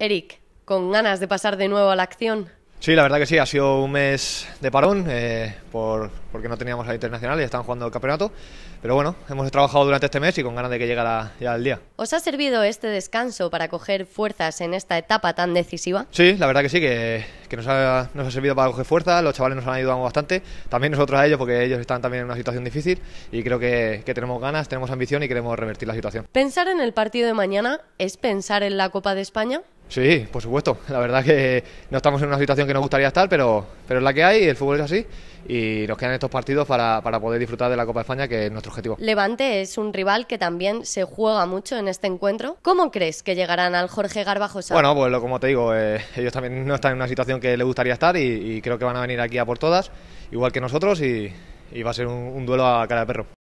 Eric, con ganas de pasar de nuevo a la acción. Sí, la verdad que sí, ha sido un mes de parón eh, por, porque no teníamos la internacional y están jugando el campeonato. Pero bueno, hemos trabajado durante este mes y con ganas de que llegara ya el día. ¿Os ha servido este descanso para coger fuerzas en esta etapa tan decisiva? Sí, la verdad que sí, que, nos, ha, servido para coger fuerzas. Los chavales nos han ayudado bastante. También nosotros a ellos, porque ellos están también en una situación difícil y creo que, que tenemos ganas, tenemos ambición y queremos revertir la situación. ¿Pensar en el partido de mañana es pensar en la Copa de España? Sí, por supuesto. La verdad que no estamos en una situación que nos gustaría estar, pero, pero es la que hay, el fútbol es así y nos quedan estos partidos para, poder disfrutar de la Copa de España, que es nuestro objetivo. Levante es un rival que también se juega mucho en este encuentro. ¿Cómo crees que llegarán al Jorge Garbajosa? Bueno, pues como te digo, eh, ellos también no están en una situación que les gustaría estar y, creo que van a venir aquí a por todas, igual que nosotros, y, va a ser un duelo a cara de perro.